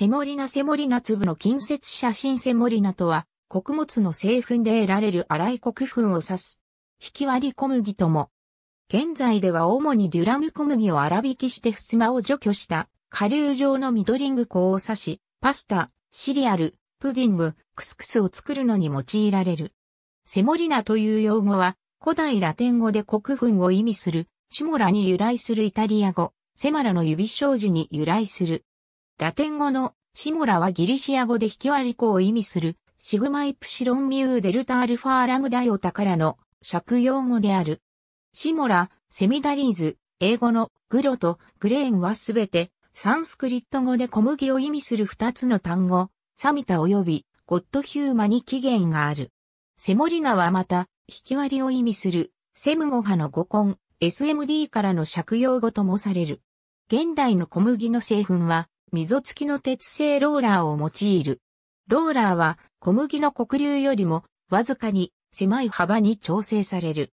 セモリナセモリナ粒の近接写真セモリナとは、穀物の製粉で得られる粗い穀粉を指す。引き割り小麦とも。現在では主にデュラム小麦を粗挽きして襖を除去した、顆粒状のミドリング粉を指し、パスタ、シリアル、プディング、クスクスを作るのに用いられる。セモリナという用語は、古代ラテン語で穀粉を意味する、シモラに由来するイタリア語、セマラの指障子に由来する。ラテン語のシモラはギリシア語で引き割り子を意味する、シグマイプシロンミューデルタアルファラムダイオタからの借用語である。シモラ、セミダリーズ、英語のグロとグレーンはすべて、サンスクリット語で小麦を意味する二つの単語、サミタ及びゴッドヒューマに起源がある。セモリナはまた、引き割りを意味する、セムゴハの語根、SMD からの借用語ともされる。現代の小麦の製粉は、溝付きの鉄製ローラーを用いる。ローラーは小麦の黒粒よりもわずかに狭い幅に調整される。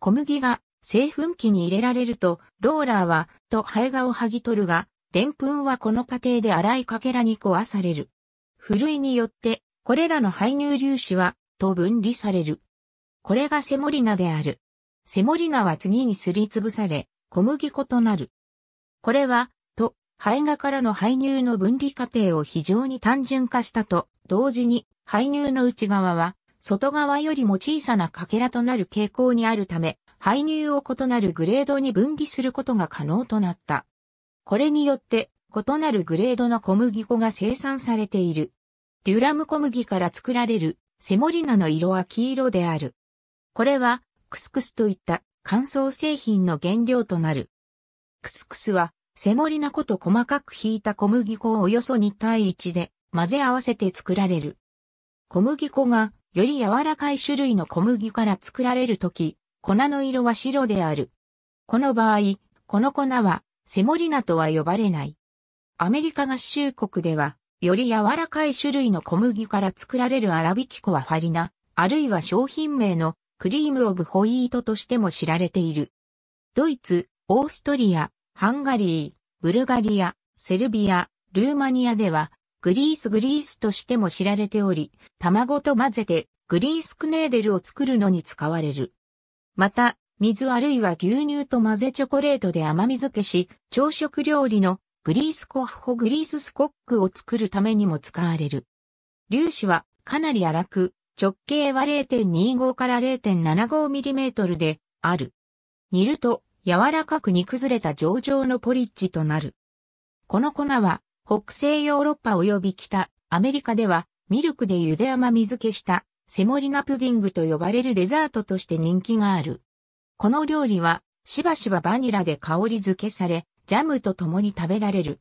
小麦が製粉機に入れられると、ローラーは、と胚芽を剥ぎ取るが、でんぷんはこの過程で洗いかけらに壊される。ふるいによって、これらの排入粒子は、と分離される。これがセモリナである。セモリナは次にすりつぶされ、小麦粉となる。これは、胚芽からの排乳の分離過程を非常に単純化したと、同時に排乳の内側は外側よりも小さな欠片となる傾向にあるため、排乳を異なるグレードに分離することが可能となった。これによって、異なるグレードの小麦粉が生産されている。デュラム小麦から作られるセモリナの色は黄色である。これはクスクスといった乾燥製品の原料となる。クスクスはセモリナ粉と細かくひいた小麦粉をおよそ2対1で混ぜ合わせて作られる。小麦粉がより柔らかい種類の小麦から作られるとき、粉の色は白である。この場合、この粉はセモリナとは呼ばれない。アメリカ合衆国では、より柔らかい種類の小麦から作られる粗挽き粉はファリナ、あるいは商品名のクリームオブホイートとしても知られている。ドイツ、オーストリア、ハンガリー、ブルガリア、セルビア、ルーマニアでは、グリースグリースとしても知られており、卵と混ぜてグリースクネーデルを作るのに使われる。また、水あるいは牛乳と混ぜチョコレートで甘み付けし、朝食料理のグリースコッホグリーススコックを作るためにも使われる。粒子はかなり荒く、直径は0.25から 0.75mm である。煮ると柔らかく煮崩れた上々のポリッジとなる。この粉は、北西ヨーロッパ及び北、アメリカでは、ミルクで茹で甘水けした、セモリナプディングと呼ばれるデザートとして人気がある。この料理は、しばしばバニラで香り付けされ、ジャムと共に食べられる。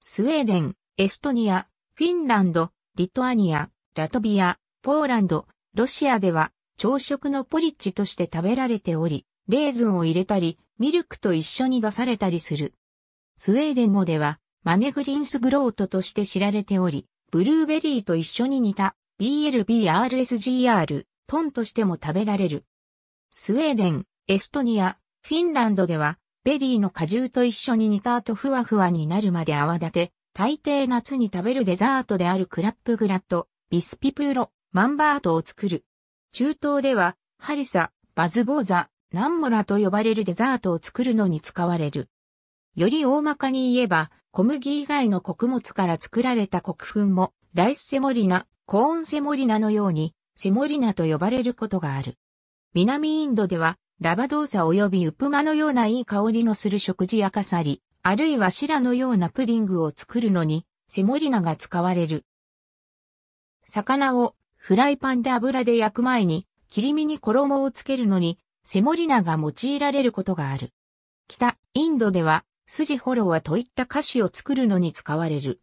スウェーデン、エストニア、フィンランド、リトアニア、ラトビア、ポーランド、ロシアでは朝食のポリッチとして食べられており、レーズンを入れたり、ミルクと一緒に出されたりする。スウェーデン語では、マネグリンスグロートとして知られており、ブルーベリーと一緒に煮た BLBRSGR トンとしても食べられる。スウェーデン、エストニア、フィンランドでは、ベリーの果汁と一緒に煮た後ふわふわになるまで泡立て、大抵夏に食べるデザートであるクラップグラット、ビスピプーロ、マンバートを作る。中東では、ハリサ、バズボーザ、南村と呼ばれるデザートを作るのに使われる。より大まかに言えば、小麦以外の穀物から作られた穀粉も、ライスセモリナ、コーンセモリナのように、セモリナと呼ばれることがある。南インドでは、ラバドーサ及びウプマのようないい香りのする食事やかさり、あるいはシラのようなプディングを作るのに、セモリナが使われる。魚をフライパンで油で焼く前に、切り身に衣をつけるのに、セモリナが用いられることがある。北、インドでは、筋ホロワといった菓子を作るのに使われる。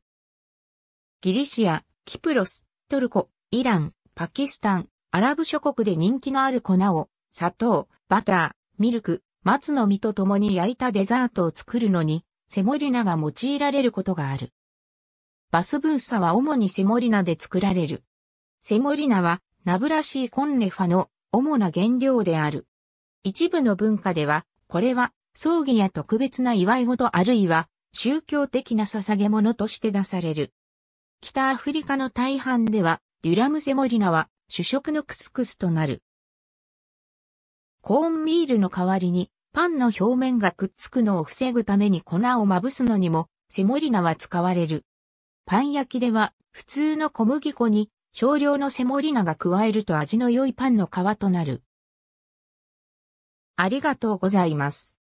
ギリシア、キプロス、トルコ、イラン、パキスタン、アラブ諸国で人気のある粉を、砂糖、バター、ミルク、松の実と共に焼いたデザートを作るのに、セモリナが用いられることがある。バスブーサは主にセモリナで作られる。セモリナは、ナブラシーコンレファの主な原料である。一部の文化では、これは、葬儀や特別な祝い事あるいは、宗教的な捧げ物として出される。北アフリカの大半では、デュラムセモリナは主食のクスクスとなる。コーンミールの代わりに、パンの表面がくっつくのを防ぐために粉をまぶすのにも、セモリナは使われる。パン焼きでは、普通の小麦粉に少量のセモリナが加えると味の良いパンの皮となる。ありがとうございます。